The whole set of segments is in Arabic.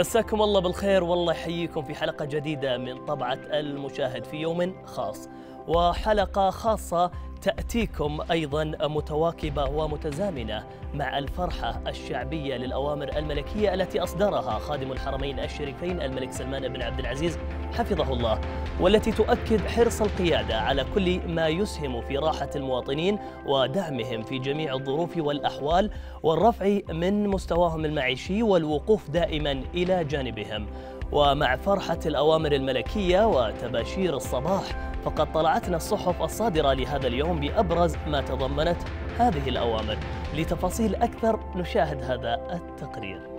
مساكم الله بالخير والله يحييكم في حلقة جديدة من طبعة المشاهد في يوم خاص وحلقة خاصة تأتيكم أيضا متواكبة ومتزامنة مع الفرحة الشعبية للأوامر الملكية التي أصدرها خادم الحرمين الشريفين الملك سلمان بن عبد العزيز حفظه الله والتي تؤكد حرص القيادة على كل ما يسهم في راحة المواطنين ودعمهم في جميع الظروف والأحوال والرفع من مستواهم المعيشي والوقوف دائما إلى جانبهم ومع فرحة الأوامر الملكية وتباشير الصباح فقد طلعتنا الصحف الصادرة لهذا اليوم بأبرز ما تضمنت هذه الأوامر لتفاصيل أكثر نشاهد هذا التقرير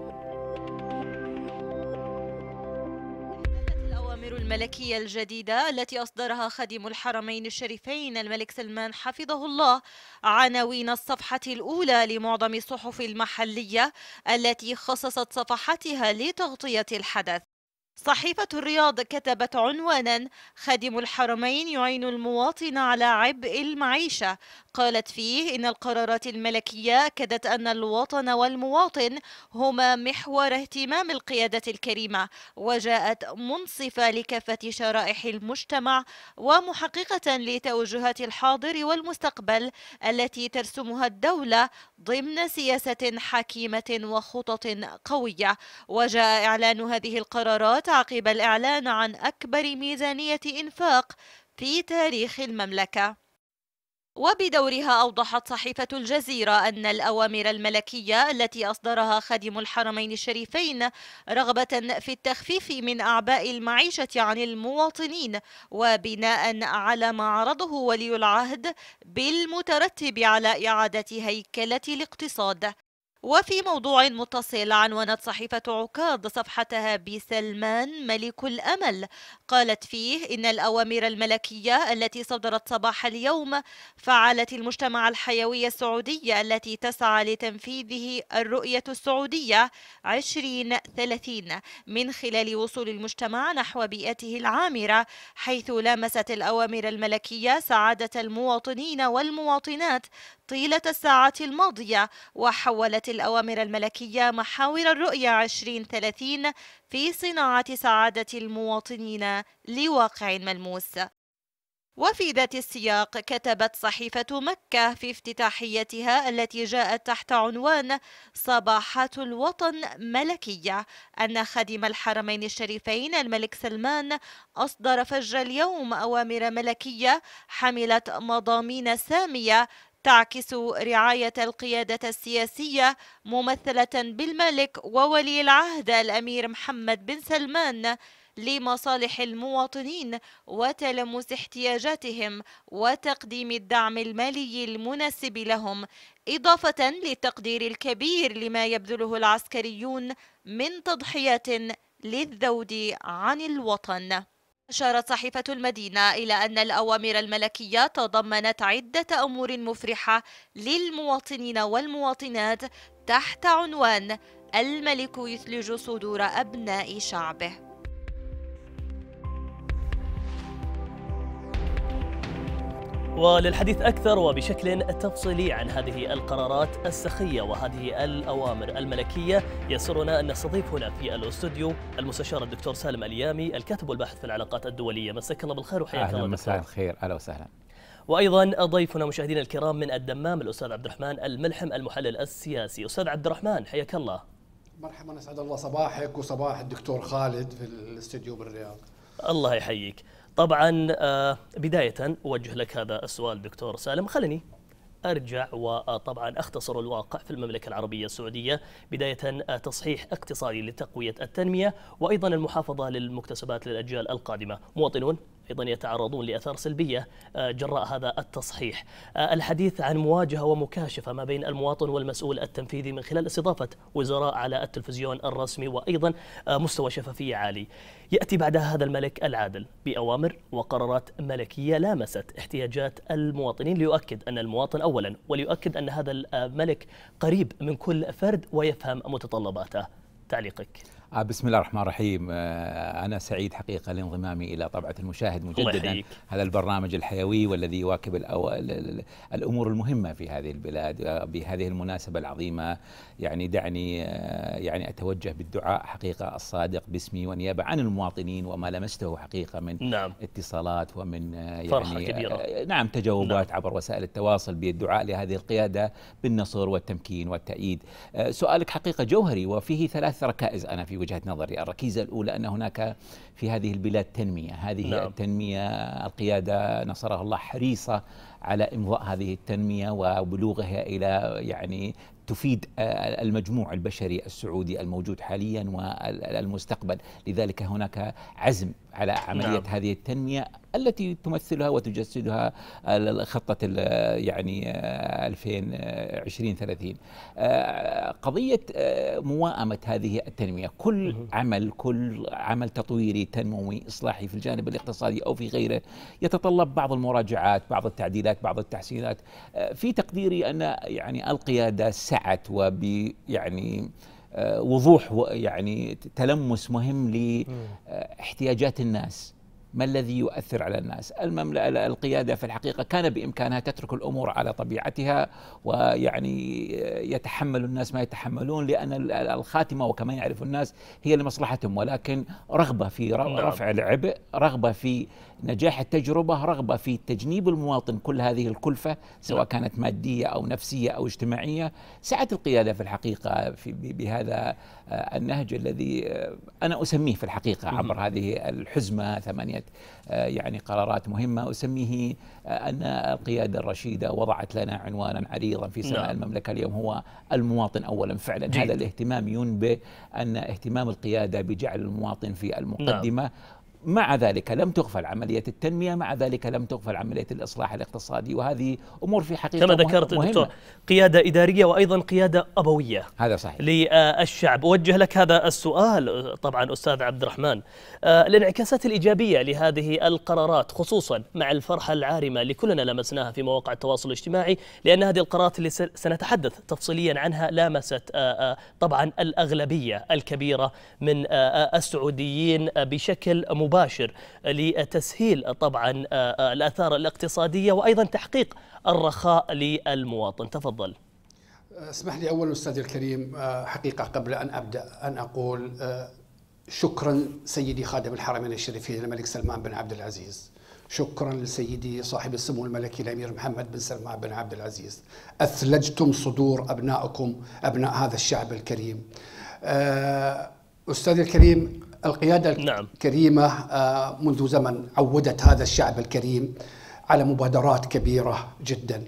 الأوامر الملكية الجديدة التي أصدرها خادم الحرمين الشريفين الملك سلمان حفظه الله عناوين الصفحة الأولى لمعظم الصحف المحلية التي خصصت صفحتها لتغطية الحدث صحيفة الرياض كتبت عنوانا خادم الحرمين يعين المواطن على عبء المعيشة قالت فيه إن القرارات الملكية أكدت أن الوطن والمواطن هما محور اهتمام القيادة الكريمة وجاءت منصفة لكافة شرائح المجتمع ومحققة لتوجهات الحاضر والمستقبل التي ترسمها الدولة ضمن سياسة حكيمة وخطط قوية وجاء إعلان هذه القرارات تعقب الإعلان عن أكبر ميزانية إنفاق في تاريخ المملكة وبدورها أوضحت صحيفة الجزيرة أن الأوامر الملكية التي أصدرها خادم الحرمين الشريفين رغبة في التخفيف من أعباء المعيشة عن المواطنين وبناء على ما عرضه ولي العهد بالمترتب على إعادة هيكلة الاقتصاد وفي موضوع متصل عنونت صحيفة عكاظ صفحتها بسلمان ملك الأمل قالت فيه إن الأوامر الملكية التي صدرت صباح اليوم فعلت المجتمع الحيوي السعودي التي تسعى لتنفيذه الرؤية السعودية 2030 من خلال وصول المجتمع نحو بيئته العامرة حيث لامست الأوامر الملكية سعادة المواطنين والمواطنات طيلة الساعات الماضية وحولت الأوامر الملكية محاور الرؤية 2030 في صناعة سعادة المواطنين لواقع ملموس وفي ذات السياق كتبت صحيفة مكة في افتتاحيتها التي جاءت تحت عنوان صباحات الوطن ملكية أن خادم الحرمين الشريفين الملك سلمان أصدر فجر اليوم أوامر ملكية حملت مضامين سامية تعكس رعاية القيادة السياسية ممثلة بالملك وولي العهد الأمير محمد بن سلمان لمصالح المواطنين وتلمس احتياجاتهم وتقديم الدعم المالي المناسب لهم إضافة للتقدير الكبير لما يبذله العسكريون من تضحيات للذود عن الوطن أشارت صحيفة المدينة إلى أن الأوامر الملكية تضمنت عدة أمور مفرحة للمواطنين والمواطنات تحت عنوان الملك يثلج صدور أبناء شعبه وللحديث أكثر وبشكل تفصيلي عن هذه القرارات السخية وهذه الأوامر الملكية يسرنا أن نستضيف هنا في الأستوديو المستشار الدكتور سالم اليامي الكاتب والباحث في العلاقات الدولية مساك الله بالخير وحياك الله مساء الخير أهلا وسهلا وايضا ضيفنا مشاهدينا الكرام من الدمام الاستاذ عبد الرحمن الملحم المحلل السياسي استاذ عبد الرحمن حياك الله مرحبا اسعد الله صباحك وصباح الدكتور خالد في الاستديو بالرياض الله يحييك طبعا آه، بداية أوجه لك هذا السؤال دكتور سالم خلني أرجع وطبعا آه، أختصر الواقع في المملكة العربية السعودية بداية آه، تصحيح اقتصادي لتقوية التنمية وأيضا المحافظة للمكتسبات للأجيال القادمة مواطنون أيضا يتعرضون لأثار سلبية آه، جراء هذا التصحيح آه، الحديث عن مواجهة ومكاشفة ما بين المواطن والمسؤول التنفيذي من خلال استضافة وزراء على التلفزيون الرسمي وأيضا آه، مستوى شفافية عالي يأتي بعدها هذا الملك العادل بأوامر وقرارات ملكية لامست احتياجات المواطنين ليؤكد أن المواطن أولا وليؤكد أن هذا الملك قريب من كل فرد ويفهم متطلباته تعليقك آه، بسم الله الرحمن الرحيم آه، أنا سعيد حقيقة لانضمامي إلى طبعة المشاهد مجددا هذا البرنامج الحيوي والذي يواكب الأمور المهمة في هذه البلاد آه، بهذه المناسبة العظيمة يعني دعني يعني أتوجه بالدعاء حقيقة الصادق باسمي ونيابة عن المواطنين وما لمسته حقيقة من نعم. اتصالات ومن يعني فرحة كبيرة. نعم تجاوبات نعم. عبر وسائل التواصل بالدعاء لهذه القيادة بالنصر والتمكين والتأييد سؤالك حقيقة جوهري وفيه ثلاث ركائز أنا في وجهه نظري، الركيزه الاولى ان هناك في هذه البلاد تنميه، هذه نعم. التنميه القياده نصرها الله حريصه على امضاء هذه التنميه وبلوغها الى يعني تفيد المجموع البشري السعودي الموجود حاليا والمستقبل لذلك هناك عزم على عملية نعم. هذه التنمية التي تمثلها وتجسدها خطه يعني 2020 آه، 30 آه، قضيه آه، موائمه هذه التنميه كل عمل كل عمل تطويري تنموي اصلاحي في الجانب الاقتصادي او في غيره يتطلب بعض المراجعات بعض التعديلات بعض التحسينات في تقديري ان يعني القياده سعت وب يعني وضوح يعني تلمس مهم لاحتياجات الناس ما الذي يؤثر على الناس المملكة القيادة في الحقيقة كان بإمكانها تترك الأمور على طبيعتها ويعني يتحمل الناس ما يتحملون لأن الخاتمة وكما يعرف الناس هي لمصلحتهم ولكن رغبة في نعم. رفع العبء رغبة في نجاح التجربة رغبة في تجنيب المواطن كل هذه الكلفة سواء نعم. كانت مادية أو نفسية أو اجتماعية سعت القيادة في الحقيقة في بهذا آه، النهج الذي آه، أنا أسميه في الحقيقة عبر هذه الحزمة ثمانية آه، يعني قرارات مهمة أسميه أن القيادة الرشيدة وضعت لنا عنوانا عريضا في سماء نعم. المملكة اليوم هو المواطن أولا فعلا جيد. هذا الاهتمام ينبئ أن اهتمام القيادة بجعل المواطن في نعم. المقدمة نعم. مع ذلك لم تغفل عملية التنمية مع ذلك لم تغفل عملية الإصلاح الاقتصادي وهذه أمور في حقيقة كما ذكرت مهمة. دكتور قيادة إدارية وأيضا قيادة أبوية هذا صحيح للشعب أوجه لك هذا السؤال طبعا أستاذ عبد الرحمن الانعكاسات آه، الإيجابية لهذه القرارات خصوصا مع الفرحة العارمة اللي كلنا لمسناها في مواقع التواصل الاجتماعي لأن هذه القرارات اللي سنتحدث تفصيليا عنها لامست آه، آه، طبعا الأغلبية الكبيرة من السعوديين بشكل مباشر مباشر لتسهيل طبعا آه، آه، الآثار الاقتصادية وأيضا تحقيق الرخاء للمواطن تفضل اسمح لي أول أستاذ الكريم آه، حقيقة قبل أن أبدأ أن أقول شكرا سيدي خادم الحرمين الشريفين الملك سلمان بن عبد العزيز شكرا لسيدي صاحب السمو الملكي الامير محمد بن سلمان بن عبد العزيز اثلجتم صدور ابنائكم ابناء هذا الشعب الكريم استاذ الكريم القيادة نعم. الكريمة آه، منذ زمن عودت هذا الشعب الكريم على مبادرات كبيرة جدا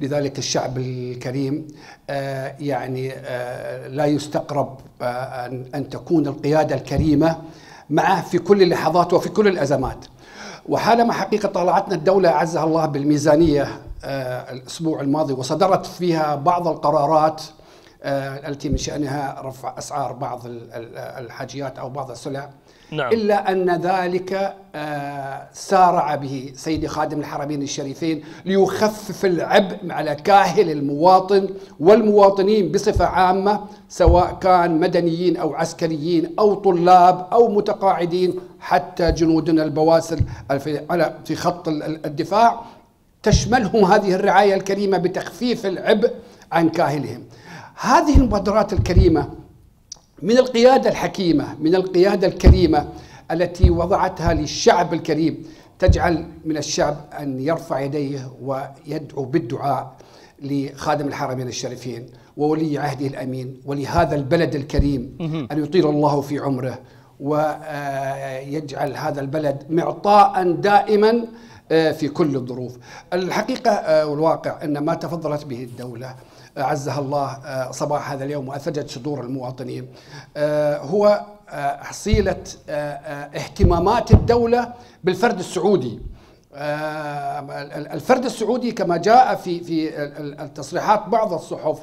لذلك الشعب الكريم آه، يعني آه، لا يستقرب أن تكون القيادة الكريمة معه في كل اللحظات وفي كل الأزمات وحالما حقيقة طالعتنا الدولة أعزها الله بالميزانية الأسبوع الماضي وصدرت فيها بعض القرارات آه، التي من شأنها رفع أسعار بعض الحاجيات أو بعض السلع نعم. إلا أن ذلك آه، سارع به سيدي خادم الحرمين الشريفين ليخفف العبء على كاهل المواطن والمواطنين بصفة عامة سواء كان مدنيين أو عسكريين أو طلاب أو متقاعدين حتى جنودنا البواسل في خط الدفاع تشملهم هذه الرعاية الكريمة بتخفيف العبء عن كاهلهم هذه المبادرات الكريمة من القيادة الحكيمة من القيادة الكريمة التي وضعتها للشعب الكريم تجعل من الشعب أن يرفع يديه ويدعو بالدعاء لخادم الحرمين الشريفين وولي عهده الأمين ولهذا البلد الكريم أن يطيل الله في عمره ويجعل آه، هذا البلد معطاء دائما آه، في كل الظروف الحقيقة آه، والواقع أن ما تفضلت به الدولة أعزها الله آه، صباح هذا اليوم وأثجت صدور المواطنين آه، هو آه، حصيلة اهتمامات الدولة بالفرد السعودي الفرد السعودي كما جاء في في التصريحات بعض الصحف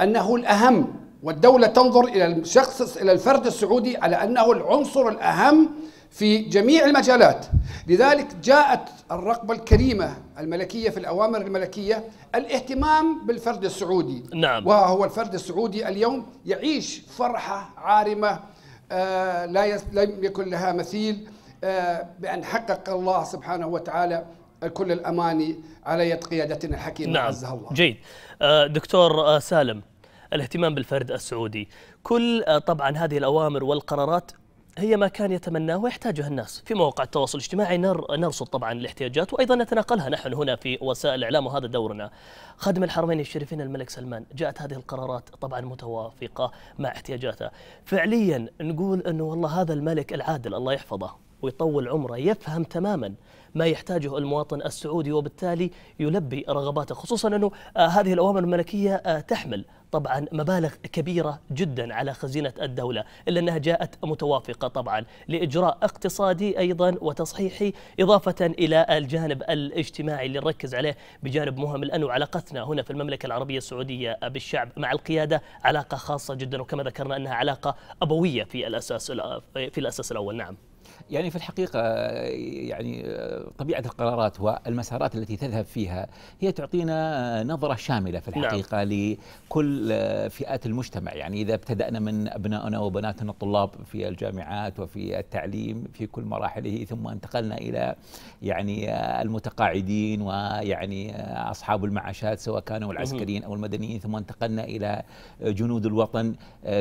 انه الاهم والدوله تنظر الى الشخص الى الفرد السعودي على انه العنصر الاهم في جميع المجالات لذلك جاءت الرقبة الكريمة الملكية في الأوامر الملكية الاهتمام بالفرد السعودي نعم وهو الفرد السعودي اليوم يعيش فرحة عارمة آه، لا لم يكن لها مثيل آه، بأن حقق الله سبحانه وتعالى كل الأماني على يد قيادتنا الحكيمة نعم عزها الله جيد آه، دكتور سالم الاهتمام بالفرد السعودي كل طبعا هذه الأوامر والقرارات هي ما كان يتمناه ويحتاجه الناس في مواقع التواصل الاجتماعي نر... نرصد طبعا الاحتياجات وأيضا نتناقلها نحن هنا في وسائل الإعلام وهذا دورنا خادم الحرمين الشريفين الملك سلمان جاءت هذه القرارات طبعا متوافقة مع احتياجاته فعليا نقول أنه والله هذا الملك العادل الله يحفظه ويطول عمره يفهم تماما ما يحتاجه المواطن السعودي وبالتالي يلبي رغباته خصوصا أنه آه، هذه الأوامر الملكية آه، تحمل طبعا مبالغ كبيرة جدا على خزينة الدولة إلا أنها جاءت متوافقة طبعا لإجراء اقتصادي أيضا وتصحيحي إضافة إلى الجانب الاجتماعي اللي نركز عليه بجانب مهم لأنه علاقتنا هنا في المملكة العربية السعودية بالشعب مع القيادة علاقة خاصة جدا وكما ذكرنا أنها علاقة أبوية في الأساس في الأساس الأول نعم يعني في الحقيقة يعني طبيعة القرارات والمسارات التي تذهب فيها هي تعطينا نظرة شاملة في نعم. الحقيقة نعم. لكل فئات المجتمع يعني إذا ابتدأنا من أبنائنا وبناتنا الطلاب في الجامعات وفي التعليم في كل مراحله ثم انتقلنا إلى يعني المتقاعدين ويعني أصحاب المعاشات سواء كانوا العسكريين أو المدنيين ثم انتقلنا إلى جنود الوطن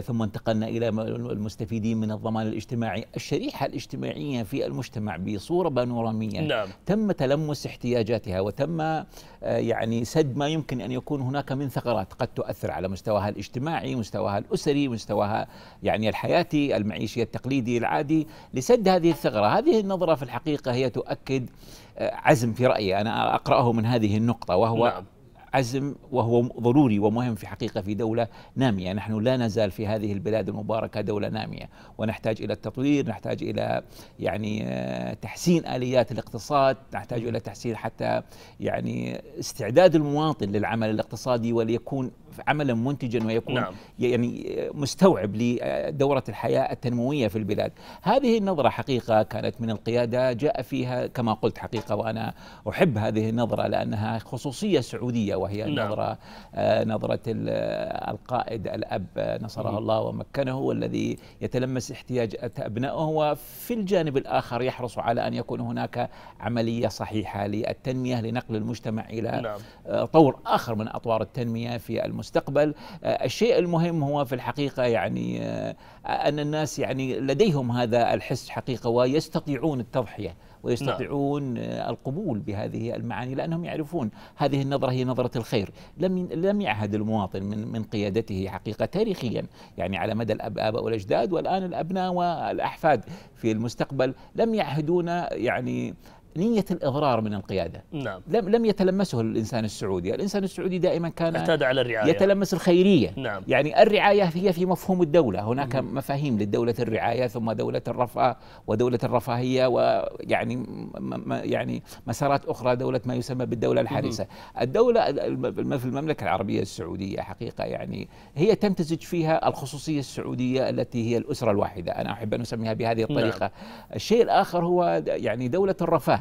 ثم انتقلنا إلى المستفيدين من الضمان الاجتماعي الشريحة الاجتماعية الاجتماعيه في المجتمع بصورة بانورامية نعم. تم تلمس احتياجاتها وتم آه، يعني سد ما يمكن أن يكون هناك من ثغرات قد تؤثر على مستواها الاجتماعي مستواها الأسري مستواها يعني الحياتي المعيشي التقليدي العادي لسد هذه الثغرة هذه النظرة في الحقيقة هي تؤكد آه، عزم في رأيي أنا أقرأه من هذه النقطة وهو نعم. عزم وهو ضروري ومهم في حقيقة في دولة نامية نحن لا نزال في هذه البلاد المباركة دولة نامية ونحتاج إلى التطوير نحتاج إلى يعني آه، تحسين آليات الاقتصاد نحتاج إلى تحسين حتى يعني استعداد المواطن للعمل الاقتصادي وليكون عملا منتجا ويكون نعم. يعني مستوعب لدورة الحياة التنموية في البلاد هذه النظرة حقيقة كانت من القيادة جاء فيها كما قلت حقيقة وأنا أحب هذه النظرة لأنها خصوصية سعودية وهي نعم. نظرة آه، نظرة القائد الأب آه، نصره الله ومكنه والذي يتلمس احتياجات أبنائه وفي الجانب الآخر يحرص على أن يكون هناك عملية صحيحة للتنمية لنقل المجتمع إلى نعم. آه، طور آخر من أطوار التنمية في المجتمع المستقبل آه، الشيء المهم هو في الحقيقة يعني آه، أن الناس يعني لديهم هذا الحس حقيقة ويستطيعون التضحية ويستطيعون نعم. القبول بهذه المعاني لانهم يعرفون هذه النظره هي نظره الخير، لم لم يعهد المواطن من من قيادته حقيقه تاريخيا، يعني على مدى الاباء والاجداد والان الابناء والاحفاد في المستقبل لم يعهدون يعني نية الإضرار من القيادة نعم. لم لم يتلمسه الإنسان السعودي الإنسان السعودي دائما كان اعتاد على الرعاية يتلمس الخيرية نعم. يعني الرعاية هي في مفهوم الدولة هناك مم. مفاهيم للدولة الرعاية ثم دولة الرفاه ودولة الرفاهية ويعني يعني مسارات أخرى دولة ما يسمى بالدولة الحارسة مم. الدولة في المملكة العربية السعودية حقيقة يعني هي تمتزج فيها الخصوصية السعودية التي هي الأسرة الواحدة أنا أحب أن أسميها بهذه نعم. الطريقة نعم. الشيء الآخر هو يعني دولة الرفاه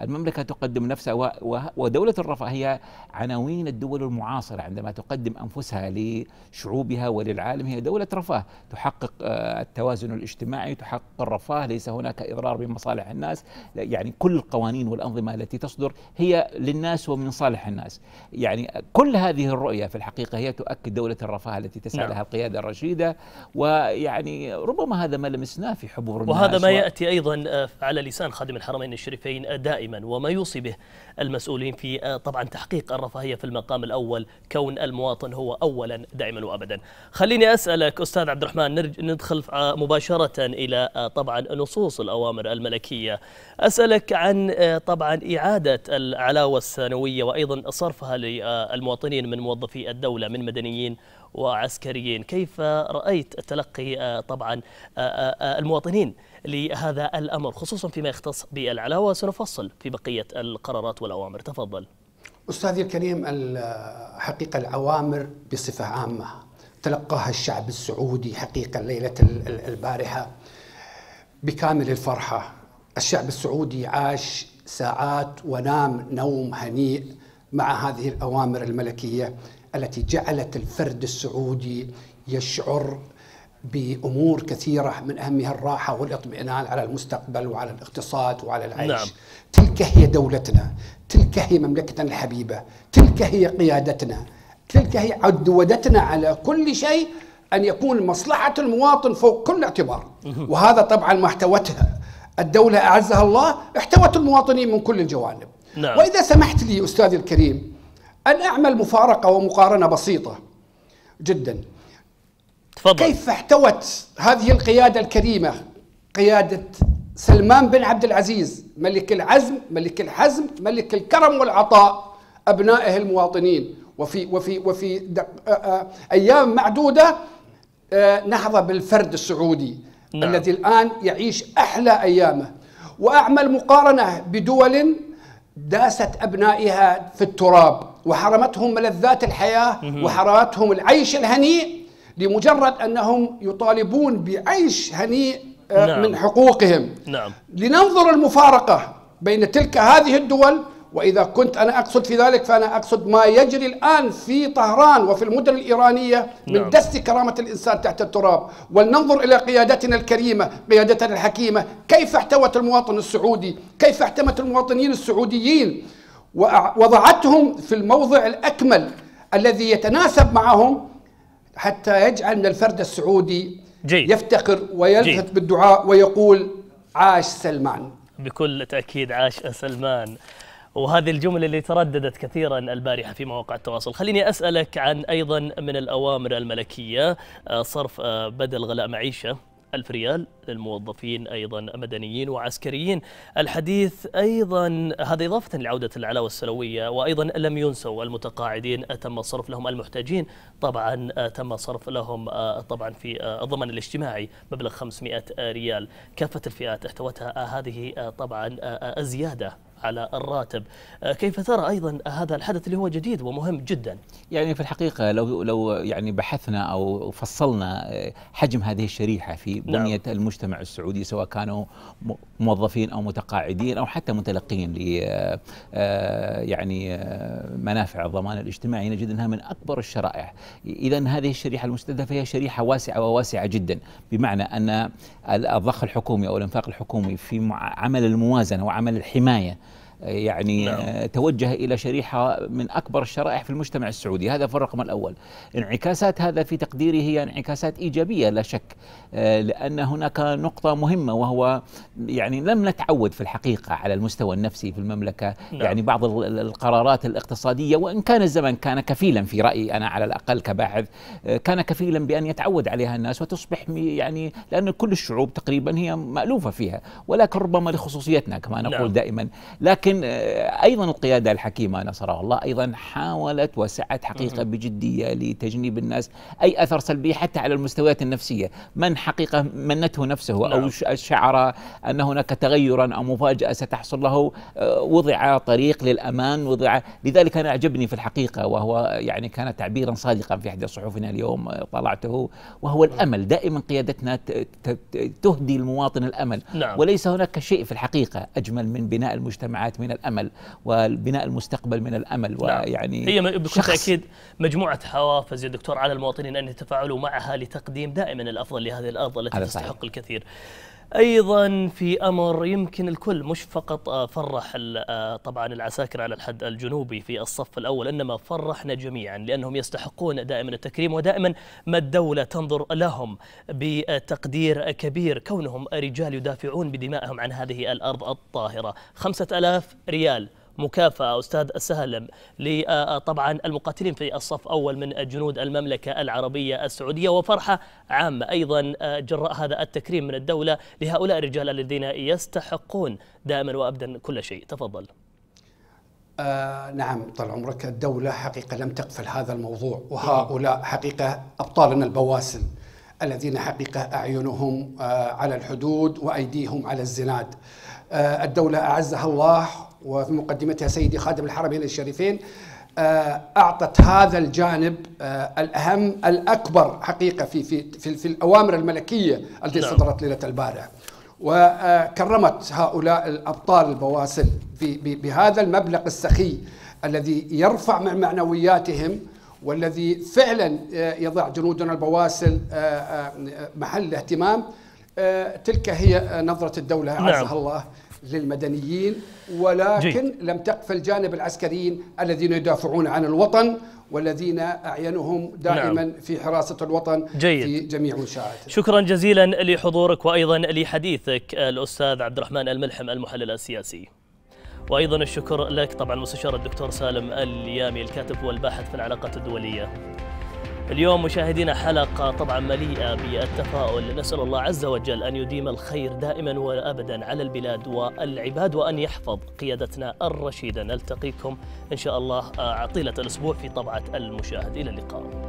المملكة تقدم نفسها ودولة الرفاهية عناوين الدول المعاصرة عندما تقدم أنفسها لشعوبها وللعالم هي دولة رفاه تحقق آه، التوازن الاجتماعي تحقق الرفاه ليس هناك إضرار بمصالح الناس يعني كل القوانين والأنظمة التي تصدر هي للناس ومن صالح الناس يعني كل هذه الرؤية في الحقيقة هي تؤكد دولة الرفاه التي تسعى نعم. لها القيادة الرشيدة ويعني ربما هذا ما لمسناه في حبور الناس وهذا ما يأتي أيضا آه، على لسان خادم الحرمين الشريفين آه، دائما دائما وما يوصي به المسؤولين في آه، طبعا تحقيق الرفاهية في المقام الأول كون المواطن هو أولا دائما وأبدا خليني أسألك أستاذ عبد الرحمن نرج ندخل آه، مباشرة إلى آه، طبعا نصوص الأوامر الملكية أسألك عن طبعا إعادة العلاوة السنوية وأيضا صرفها للمواطنين من موظفي الدولة من مدنيين وعسكريين كيف رأيت تلقي آه، طبعا آه، آه، المواطنين لهذا الأمر خصوصا فيما يختص بالعلاوة سنفصل في بقية القرارات والأوامر تفضل أستاذي الكريم حقيقة العوامر بصفة عامة تلقاها الشعب السعودي حقيقة ليلة البارحة بكامل الفرحة الشعب السعودي عاش ساعات ونام نوم هنيء مع هذه الأوامر الملكية التي جعلت الفرد السعودي يشعر بامور كثيره من اهمها الراحه والاطمئنان على المستقبل وعلى الاقتصاد وعلى العيش. نعم. تلك هي دولتنا، تلك هي مملكتنا الحبيبه، تلك هي قيادتنا، تلك هي عدودتنا على كل شيء ان يكون مصلحه المواطن فوق كل اعتبار، وهذا طبعا ما احتوتها الدوله اعزها الله احتوت المواطنين من كل الجوانب. نعم. واذا سمحت لي استاذي الكريم أن أعمل مفارقة ومقارنة بسيطة جدا تفضل. كيف احتوت هذه القيادة الكريمة قيادة سلمان بن عبد العزيز ملك العزم ملك الحزم ملك الكرم والعطاء أبنائه المواطنين وفي وفي وفي أيام معدودة نهضة بالفرد السعودي نعم. الذي الآن يعيش أحلى أيامه وأعمل مقارنة بدول داست أبنائها في التراب وحرمتهم ملذات الحياة وحرمتهم العيش الهنيء لمجرد أنهم يطالبون بعيش هنيء آه، نعم. من حقوقهم نعم. لننظر المفارقة بين تلك هذه الدول وإذا كنت أنا أقصد في ذلك فأنا أقصد ما يجري الآن في طهران وفي المدن الإيرانية من نعم. دس كرامة الإنسان تحت التراب ولننظر إلى قيادتنا الكريمة قيادتنا الحكيمة كيف احتوت المواطن السعودي كيف احتمت المواطنين السعوديين ووضعتهم في الموضع الأكمل الذي يتناسب معهم حتى يجعل من الفرد السعودي جيد. يفتخر ويلفت بالدعاء ويقول عاش سلمان بكل تأكيد عاش سلمان وهذه الجملة اللي ترددت كثيرا البارحة في مواقع التواصل خليني أسألك عن أيضا من الأوامر الملكية آه، صرف آه، بدل غلاء معيشة ألف ريال للموظفين أيضا مدنيين وعسكريين الحديث أيضا هذا إضافة لعودة العلاوة السنوية وأيضا لم ينسوا المتقاعدين تم الصرف لهم المحتاجين طبعا آه، تم الصرف لهم طبعا في الضمان الاجتماعي مبلغ 500 ريال كافة الفئات احتوتها هذه طبعا الزيادة على الراتب آه، كيف ترى أيضا هذا الحدث اللي هو جديد ومهم جدا يعني في الحقيقة لو, لو يعني بحثنا أو فصلنا آه، حجم هذه الشريحة في بنية نعم. المجتمع السعودي سواء كانوا موظفين او متقاعدين او حتى متلقين ل آه، آه، يعني آه، منافع الضمان الاجتماعي نجد انها من اكبر الشرائح اذا هذه الشريحه المستهدفه هي شريحه واسعه وواسعه جدا بمعنى ان الضخ الحكومي او الانفاق الحكومي في عمل الموازنه وعمل الحمايه يعني نعم. آه، توجه إلى شريحة من أكبر الشرائح في المجتمع السعودي هذا في الرقم الأول انعكاسات هذا في تقديري هي انعكاسات إيجابية لا شك آه، لأن هناك نقطة مهمة وهو يعني لم نتعود في الحقيقة على المستوى النفسي في المملكة نعم. يعني بعض القرارات الاقتصادية وإن كان الزمن كان كفيلا في رأيي أنا على الأقل كباحث آه، كان كفيلا بأن يتعود عليها الناس وتصبح يعني لأن كل الشعوب تقريبا هي مألوفة فيها ولكن ربما لخصوصيتنا كما نقول نعم. دائما لكن لكن آه، ايضا القياده الحكيمه نصرها الله ايضا حاولت وسعت حقيقه بجديه لتجنيب الناس اي اثر سلبي حتى على المستويات النفسيه، من حقيقه منته نفسه او نعم. شعر ان هناك تغيرا او مفاجاه ستحصل له آه، وضع طريق للامان وضع لذلك انا اعجبني في الحقيقه وهو يعني كان تعبيرا صادقا في احدى صحفنا اليوم آه، طالعته وهو الامل دائما قيادتنا تهدي المواطن الامل نعم. وليس هناك شيء في الحقيقه اجمل من بناء المجتمعات الحياة من الأمل وبناء المستقبل من الأمل نعم. ويعني هي بكل تأكيد مجموعة حوافز يا دكتور على المواطنين أن يتفاعلوا معها لتقديم دائما الأفضل لهذه الأرض التي تستحق الكثير ايضا في امر يمكن الكل مش فقط آه، فرح آه، طبعا العساكر على الحد الجنوبي في الصف الاول انما فرحنا جميعا لانهم يستحقون دائما التكريم ودائما ما الدوله تنظر لهم بتقدير كبير كونهم رجال يدافعون بدمائهم عن هذه الارض الطاهره 5000 ريال مكافأة أستاذ سهل آه، آه، طبعا المقاتلين في الصف أول من جنود المملكة العربية السعودية وفرحة عامة أيضا آه، جراء هذا التكريم من الدولة لهؤلاء الرجال الذين يستحقون دائما وأبدا كل شيء تفضل آه نعم طال عمرك الدولة حقيقة لم تقفل هذا الموضوع وهؤلاء حقيقة أبطالنا البواسل الذين حقيقة أعينهم آه على الحدود وأيديهم على الزناد آه الدولة أعزها الله وفي مقدمتها سيدي خادم الحرمين الشريفين آه، اعطت هذا الجانب آه، الاهم الاكبر حقيقه في في في, في الاوامر الملكيه التي نعم. صدرت ليله البارحه وكرمت هؤلاء الابطال البواسل بهذا المبلغ السخي الذي يرفع من معنوياتهم والذي فعلا آه، يضع جنودنا البواسل محل اهتمام تلك هي نظره الدوله نعم. عزها الله للمدنيين ولكن جيد. لم تقف الجانب العسكريين الذين يدافعون عن الوطن والذين أعينهم نعم. دائما نعم. في حراسة الوطن جيد. في جميع منشآته شكرا جزيلا لحضورك وأيضا لحديثك الأستاذ عبد الرحمن الملحم المحلل السياسي وأيضا الشكر لك طبعا مستشار الدكتور سالم اليامي الكاتب والباحث في العلاقات الدولية اليوم مشاهدينا حلقة طبعا مليئة بالتفاؤل نسأل الله عز وجل أن يديم الخير دائما وأبدا على البلاد والعباد وأن يحفظ قيادتنا الرشيدة نلتقيكم إن شاء الله آه، طيلة الأسبوع في طبعة المشاهد إلى اللقاء